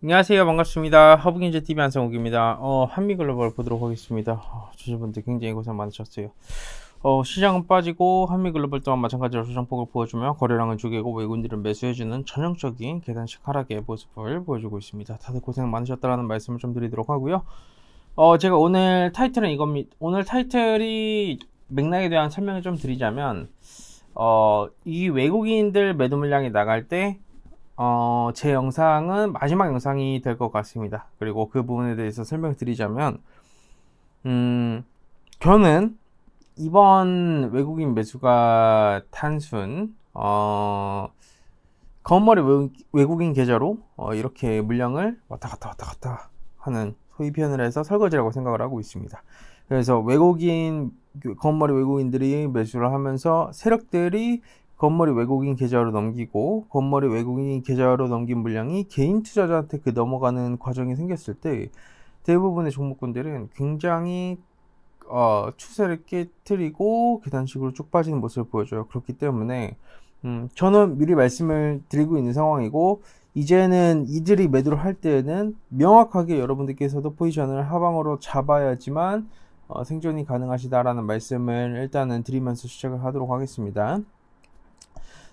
안녕하세요 반갑습니다 허브인제 t v 안성욱입니다 어, 한미글로벌 보도록 하겠습니다 어, 주주분들 굉장히 고생 많으셨어요 어, 시장은 빠지고 한미글로벌 또한 마찬가지로 조정폭을 보여주며 거래량은 죽이고 외국인들은 매수해주는 전형적인 계단식 하락의 모습을 보여주고 있습니다 다들 고생 많으셨다는 말씀을 좀 드리도록 하고요 어, 제가 오늘 타이틀은 이겁니다 오늘 타이틀이 맥락에 대한 설명을 좀 드리자면 어, 이 외국인들 매도 물량이 나갈 때 어, 제 영상은 마지막 영상이 될 것 같습니다. 그리고 그 부분에 대해서 설명드리자면, 음, 저는 이번 외국인 매수가 탄순, 어, 건머리 외국인 계좌로 어, 이렇게 물량을 왔다 갔다 왔다 갔다 하는 소위 표현을 해서 설거지라고 생각을 하고 있습니다. 그래서 외국인 그 건머리 외국인들이 매수를 하면서 세력들이 건물이 외국인 계좌로 넘기고 건물이 외국인 계좌로 넘긴 물량이 개인 투자자한테 그 넘어가는 과정이 생겼을 때 대부분의 종목군들은 굉장히 어, 추세를 깨뜨리고 계단식으로 그 쭉 빠지는 모습을 보여줘요. 그렇기 때문에 음, 저는 미리 말씀을 드리고 있는 상황이고 이제는 이들이 매도를 할 때에는 명확하게 여러분들께서도 포지션을 하방으로 잡아야지만 어, 생존이 가능하시다라는 말씀을 일단은 드리면서 시작을 하도록 하겠습니다.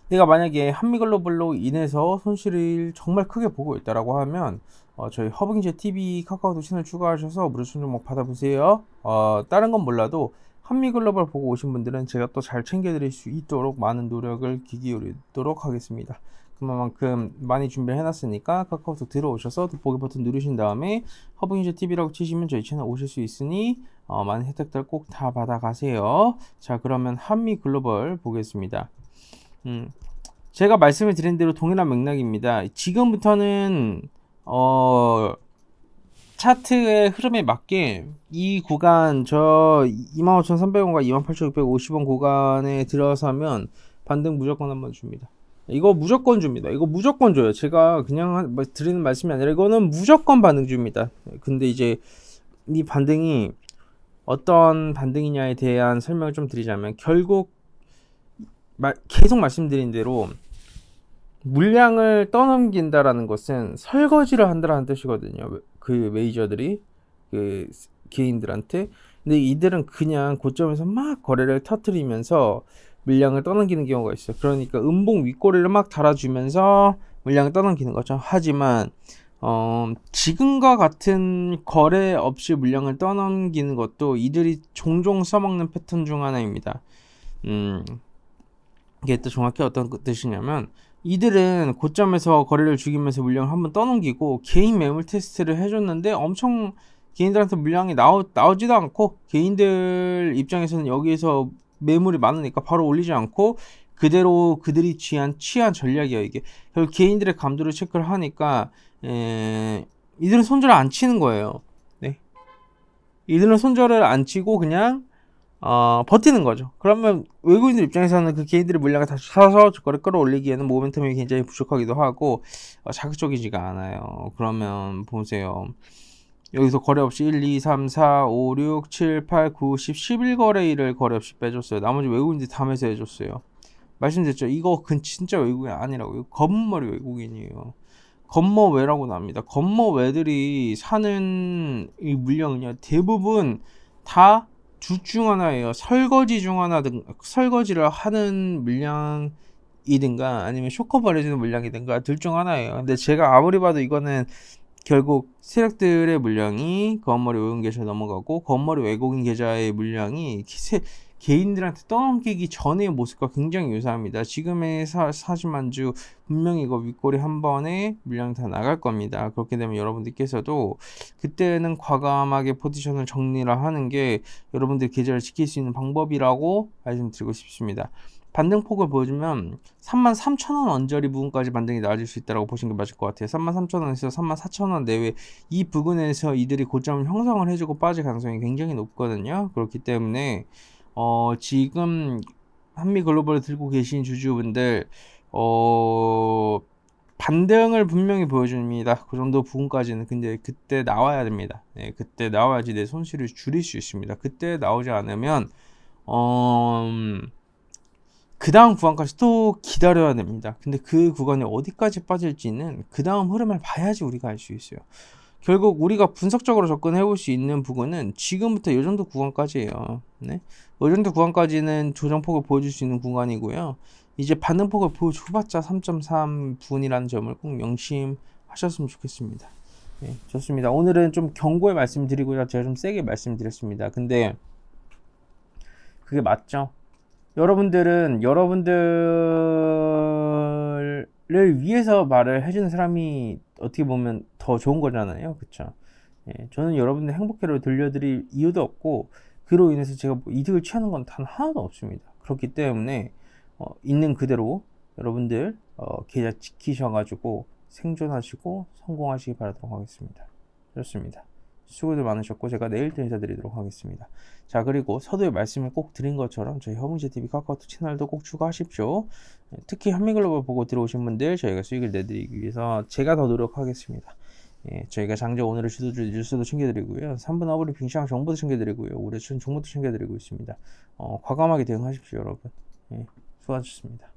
내가 만약에 한미글로벌로 인해서 손실을 정말 크게 보고 있다라고 하면 어, 저희 허브경제 TV 카카오톡 채널 추가하셔서 무료 순종목 받아보세요. 어, 다른 건 몰라도 한미글로벌 보고 오신 분들은 제가 또 잘 챙겨드릴 수 있도록 많은 노력을 기기울이도록 하겠습니다. 그만큼 많이 준비해놨으니까 카카오톡 들어오셔서 돋보기 버튼 누르신 다음에 허브인제 TV라고 치시면 저희 채널 오실 수 있으니 어, 많은 혜택들 꼭 다 받아가세요. 자 그러면 한미 글로벌 보겠습니다. 음. 제가 말씀을 드린 대로 동일한 맥락입니다. 지금부터는 어 차트의 흐름에 맞게 이 구간 저 25,300원과 28,650원 구간에 들어서면 반등 무조건 한번 줍니다. 이거 무조건 줍니다. 이거 무조건 줘요. 제가 그냥 뭐 드리는 말씀이 아니라 이거는 무조건 반등 줍니다. 근데 이제 이 반등이 어떤 반등이냐에 대한 설명을 좀 드리자면 결국 말, 계속 말씀드린 대로 물량을 떠넘긴다라는 것은 설거지를 한다라는 뜻이거든요. 그 메이저들이 그 개인들한테 근데 이들은 그냥 고점에서 막 거래를 터트리면서 물량을 떠넘기는 경우가 있어요. 그러니까 음봉 윗꼬리를 막 달아주면서 물량을 떠넘기는 거죠. 하지만 어, 지금과 같은 거래 없이 물량을 떠넘기는 것도 이들이 종종 써먹는 패턴 중 하나입니다. 음, 이게 또 정확히 어떤 그 뜻이냐면 이들은 고점에서 거래를 죽이면서 물량을 한번 떠넘기고 개인 매물 테스트를 해줬는데 엄청 개인들한테 물량이 나오, 나오지도 않고 개인들 입장에서는 여기에서 매물이 많으니까 바로 올리지 않고 그대로 그들이 취한 취한 전략이야 이게 결국 개인들의 감도를 체크를 하니까 에, 이들은 손절을 안 치는 거예요 네 이들은 손절을 안 치고 그냥 어, 버티는 거죠. 그러면 외국인들 입장에서는 그 개인들의 물량을 다시 사서 주가를 끌어올리기에는 모멘텀이 굉장히 부족하기도 하고 어, 자극적이지가 않아요. 그러면 보세요. 여기서 거래 없이 1, 2, 3, 4, 5, 6, 7, 8, 9, 10, 11거래일을 거래 없이 빼줬어요. 나머지 외국인들 이다 매수해줬어요. 말씀드렸죠. 이거 근 진짜 외국인 아니라고요. 건은머리 외국인이에요. 건머외라고 납니다. 건머외들이 사는 이 물량은요. 대부분 다 주중 하나예요. 설거지 중 하나 등 설거지를 하는 물량이든가 아니면 쇼커 버려지는 물량이든가 둘 중 하나예요. 근데 제가 아무리 봐도 이거는 결국 세력들의 물량이 건머리 외국인 계좌 넘어가고 건머리 외국인 계좌의 물량이 세, 개인들한테 떠넘기기 전의 모습과 굉장히 유사합니다. 지금의 사, 사주만주 분명히 이거 윗골이한 번에 물량 다 나갈 겁니다. 그렇게 되면 여러분들께서도 그때는 과감하게 포지션을 정리를 하는 게 여러분들 계좌를 지킬 수 있는 방법이라고 말씀드리고 싶습니다. 반등폭을 보여주면 33,000원 언저리 부분까지 반등이 나아질 수 있다고 보시는 게 맞을 것 같아요. 33,000원에서 34,000원 내외 이 부근에서 이들이 고점을 형성을 해주고 빠질 가능성이 굉장히 높거든요. 그렇기 때문에 어, 지금 한미 글로벌을 들고 계신 주주분들 어, 반등을 분명히 보여줍니다. 그 정도 부분까지는 근데 그때 나와야 됩니다. 네, 그때 나와야지 내 손실을 줄일 수 있습니다. 그때 나오지 않으면 어, 그 다음 구간까지 또 기다려야 됩니다. 근데 그 구간이 어디까지 빠질지는 그 다음 흐름을 봐야지 우리가 알 수 있어요. 결국 우리가 분석적으로 접근해 볼 수 있는 부분은 지금부터 요 정도 구간까지예요. 네? 이 정도 구간까지는 조정폭을 보여줄 수 있는 구간이고요. 이제 반등폭을 보여줘봤자 3.3분이라는 점을 꼭 명심하셨으면 좋겠습니다. 네, 좋습니다. 오늘은 좀 경고의 말씀드리고요. 제가 좀 세게 말씀드렸습니다. 근데 그게 맞죠? 여러분들은 여러분들 를 위해서 말을 해주는 사람이 어떻게 보면 더 좋은 거잖아요. 그쵸? 예, 저는 여러분들 행복해로 들려드릴 이유도 없고, 그로 인해서 제가 뭐 이득을 취하는 건 단 하나도 없습니다. 그렇기 때문에, 어, 있는 그대로 여러분들, 어, 계좌 지키셔가지고 생존하시고 성공하시기 바라도록 하겠습니다. 그렇습니다. 수고들 많으셨고 제가 내일 또 인사드리도록 하겠습니다. 자 그리고 서두에 말씀을 꼭 드린 것처럼 저희 허문제 TV 카카오톡 채널도 꼭 추가하십시오. 특히 한미글로벌 보고 들어오신 분들 저희가 수익을 내드리기 위해서 제가 더 노력하겠습니다. 예, 저희가 장자 오늘의 시도주 뉴스도 챙겨드리고요. 3분 아버리 빙상 정보도 챙겨드리고요. 올해 춘 종목도 챙겨드리고 있습니다. 어, 과감하게 대응하십시오 여러분. 예, 수고하셨습니다.